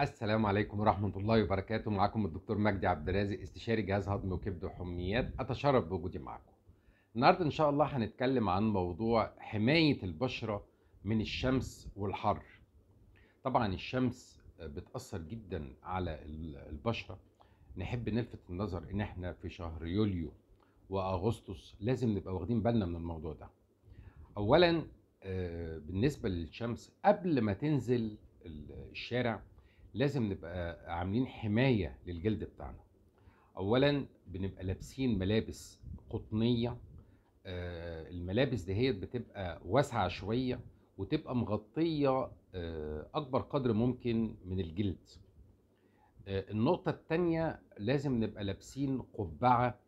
السلام عليكم ورحمة الله وبركاته معكم الدكتور مجدي عبد الرازق استشاري جهاز هضم وكبد وحميات أتشرف بوجودي معكم النهاردة إن شاء الله هنتكلم عن موضوع حماية البشرة من الشمس والحر طبعا الشمس بتأثر جدا على البشرة نحب نلفت النظر إن إحنا في شهر يوليو وأغسطس لازم نبقى واخدين بالنا من الموضوع ده أولا آه، بالنسبة للشمس قبل ما تنزل الشارع لازم نبقى عاملين حمايه للجلد بتاعنا اولا بنبقى لابسين ملابس قطنيه آه، الملابس دهيت بتبقى واسعه شويه وتبقى مغطيه آه، اكبر قدر ممكن من الجلد آه، النقطه الثانيه لازم نبقى لابسين قبعه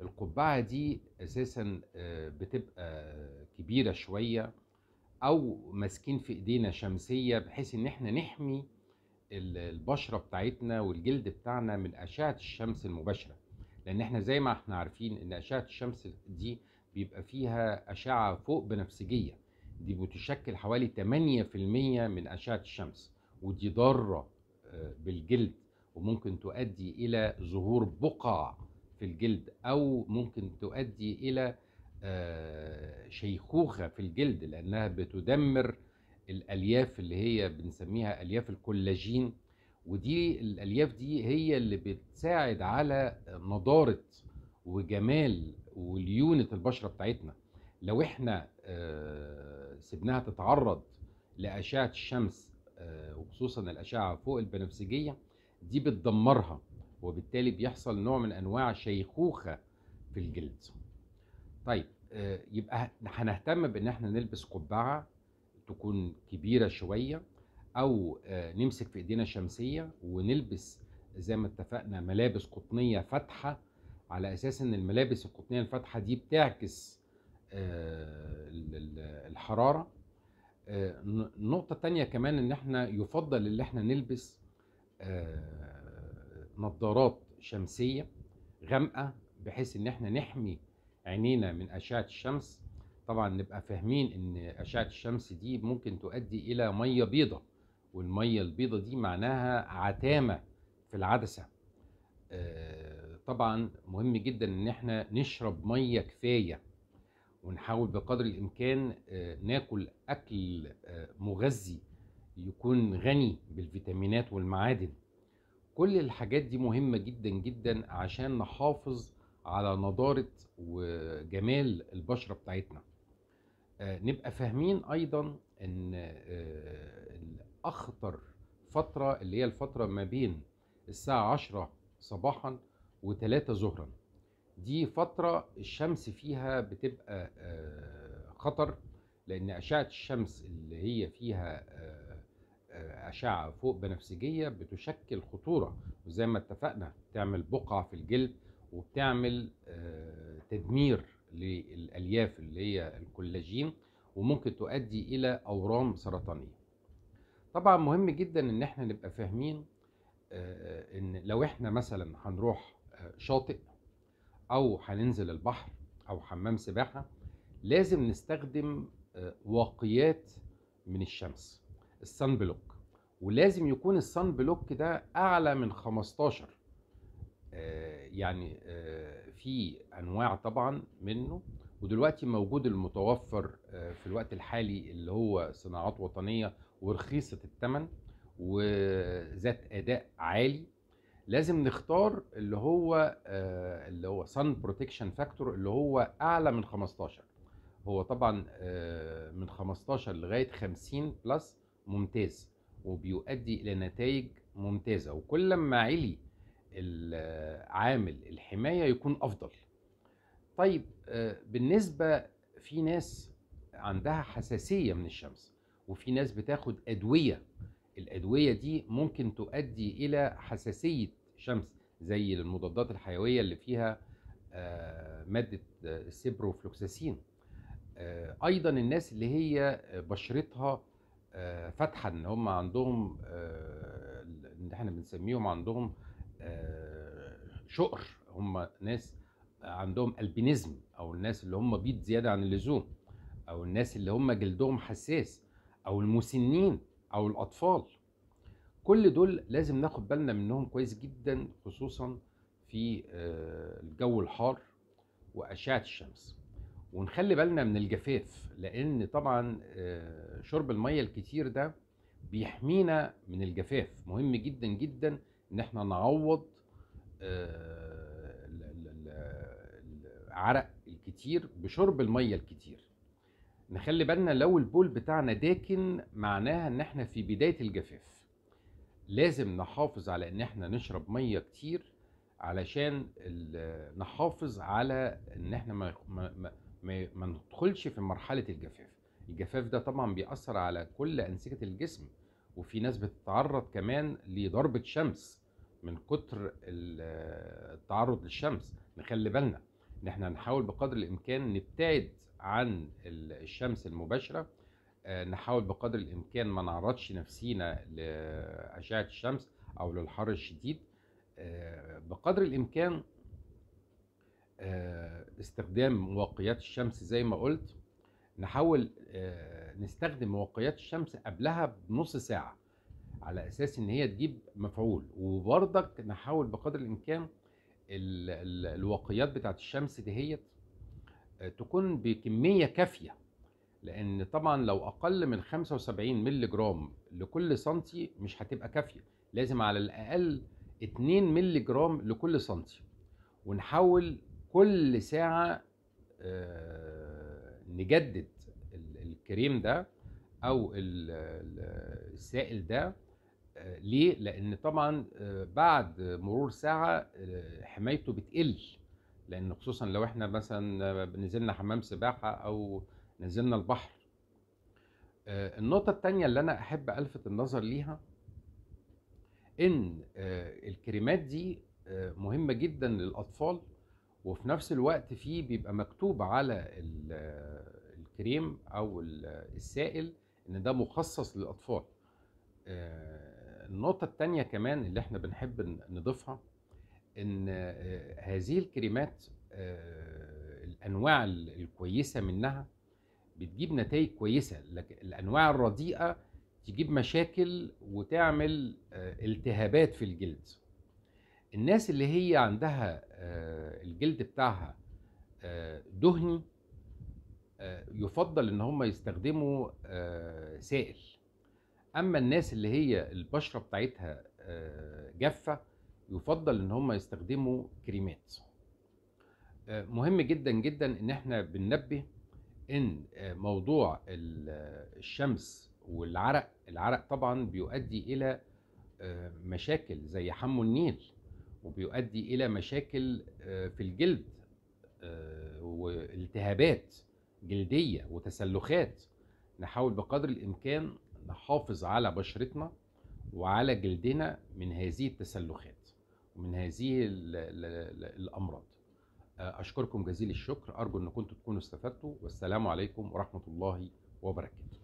القبعه دي اساسا بتبقى كبيره شويه او ماسكين في ايدينا شمسيه بحيث ان احنا نحمي البشره بتاعتنا والجلد بتاعنا من اشعه الشمس المباشره لان احنا زي ما احنا عارفين ان اشعه الشمس دي بيبقى فيها اشعه فوق بنفسجيه دي بتشكل حوالي 8% من اشعه الشمس ودي ضاره آه، بالجلد وممكن تؤدي الى ظهور بقع في الجلد او ممكن تؤدي الى آه، شيخوخه في الجلد لانها بتدمر الالياف اللي هي بنسميها الياف الكولاجين ودي الالياف دي هي اللي بتساعد على نضاره وجمال وليونه البشره بتاعتنا لو احنا آه، سيبناها تتعرض لاشعه الشمس آه، وخصوصا الاشعه فوق البنفسجيه دي بتدمرها وبالتالي بيحصل نوع من انواع شيخوخه في الجلد طيب آه، يبقى هنهتم بان احنا نلبس قبعه تكون كبيرة شوية أو آه، نمسك في إيدينا شمسية ونلبس زي ما اتفقنا ملابس قطنية فاتحة على أساس إن الملابس القطنية الفاتحة دي بتعكس آه، الحرارة النقطة آه، التانية كمان إن إحنا يفضل إن إحنا نلبس نظارات شمسية غامقة بحيث إن إحنا نحمي عينينا من أشعة الشمس طبعا نبقى فاهمين ان اشعه الشمس دي ممكن تؤدي الى ميه بيضه والميه البيضه دي معناها عتامه في العدسه آه، طبعا مهم جدا ان احنا نشرب ميه كفايه ونحاول بقدر الامكان آه، ناكل اكل آه، مغذي يكون غني بالفيتامينات والمعادن كل الحاجات دي مهمه جدا جدا عشان نحافظ على نضاره وجمال البشره بتاعتنا آه، نبقى فاهمين ايضا ان آه، اخطر فتره اللي هي الفتره ما بين الساعه 10 صباحا و3 ظهرا دي فتره الشمس فيها بتبقى آه، خطر لان اشعه الشمس اللي هي فيها اشعه فوق بنفسجيه بتشكل خطوره وزي ما اتفقنا بتعمل بقعه في الجلد وبتعمل تدمير للالياف اللي هي الكولاجين وممكن تؤدي الى اورام سرطانيه طبعا مهم جدا ان احنا نبقى فاهمين آه، ان لو احنا مثلا هنروح آه، شاطئ او هننزل البحر او حمام سباحه لازم نستخدم آه، واقيات من الشمس السان بلوك ولازم يكون السان بلوك ده اعلى من 15 آه، يعني آه، في انواع طبعا منه ودلوقتي موجود المتوفر آه، في الوقت الحالي اللي هو صناعات وطنيه ورخيصه الثمن وذات اداء عالي لازم نختار اللي هو اللي هو سان بروتكشن فاكتور اللي هو اعلى من 15 هو طبعا من 15 لغايه 50 بلس ممتاز وبيؤدي الى نتائج ممتازه وكل ما علي عامل الحمايه يكون افضل طيب آه، بالنسبه في ناس عندها حساسيه من الشمس وفي ناس بتاخد ادويه الادويه دي ممكن تؤدي الى حساسيه شمس زي المضادات الحيويه اللي فيها آه، ماده السيبروفلوكساسين آه، ايضا الناس اللي هي بشرتها فاتحه ان هم عندهم اللي احنا بنسميهم عندهم آه، شقر هم ناس عندهم البينيزم او الناس اللي هم بيض زياده عن اللزوم او الناس اللي هم جلدهم حساس او المسنين او الاطفال كل دول لازم ناخد بالنا منهم كويس جدا خصوصا في آه، الجو الحار واشعه الشمس ونخلي بالنا من الجفاف لان طبعا آه، شرب الميه الكتير ده بيحمينا من الجفاف مهم جدا جدا ان احنا نعوض آه، العرق الكتير بشرب الميه الكتير نخلي بالنا لو البول بتاعنا داكن معناها ان احنا في بدايه الجفاف لازم نحافظ على ان احنا نشرب ميه كتير علشان نحافظ على ان احنا ما, ما, ما, ما ندخلش في مرحله الجفاف الجفاف ده طبعا بيأثر على كل أنسجة الجسم وفي ناس بتتعرض كمان لضربة شمس من كتر التعرض للشمس نخلي بالنا ان احنا نحاول بقدر الامكان نبتعد عن الشمس المباشره آه، نحاول بقدر الامكان ما نعرضش نفسينا لاشعه الشمس او للحر الشديد آه، بقدر الامكان آه، استخدام واقيات الشمس زي ما قلت نحاول نستخدم واقيات الشمس قبلها بنص ساعه على اساس ان هي تجيب مفعول وبرضك نحاول بقدر الامكان الواقيات بتاعت الشمس دهيت آه، تكون بكميه كافيه لان طبعا لو اقل من 75 مللي جرام لكل سنتي مش هتبقى كافيه لازم على الاقل 2 مللي جرام لكل سنتي ونحاول كل ساعه آه، نجدد الكريم ده او السائل ده ليه؟ لأن طبعا آه، بعد مرور ساعة آه، حمايته بتقل لأن خصوصا لو احنا مثلا آه، نزلنا حمام سباحة أو نزلنا البحر النقطة التانية اللي أنا أحب ألفت النظر ليها إن الكريمات دي مهمة جدا للأطفال وفي نفس الوقت فيه بيبقى مكتوب على الكريم أو السائل إن ده مخصص للأطفال النقطة التانية كمان اللي احنا بنحب نضيفها ان آه، هذه الكريمات آه، الانواع الكويسة منها بتجيب نتائج كويسة لكن الانواع الرديئة تجيب مشاكل وتعمل آه، التهابات في الجلد الناس اللي هي عندها الجلد بتاعها دهني يفضل ان هم يستخدموا سائل اما الناس اللي هي البشره بتاعتها آه، جافه يفضل ان هم يستخدموا كريمات آه، مهم جدا جدا ان احنا بننبه ان آه، موضوع الشمس والعرق العرق طبعا بيؤدي الى مشاكل زي حمو النيل وبيؤدي الى مشاكل في الجلد والتهابات جلديه وتسلخات نحاول بقدر الامكان نحافظ على بشرتنا وعلى جلدنا من هذه التسلخات ومن هذه الـ الـ الـ الامراض آه، اشكركم جزيل الشكر ارجو ان كنتم تكونوا استفدتوا والسلام عليكم ورحمه الله وبركاته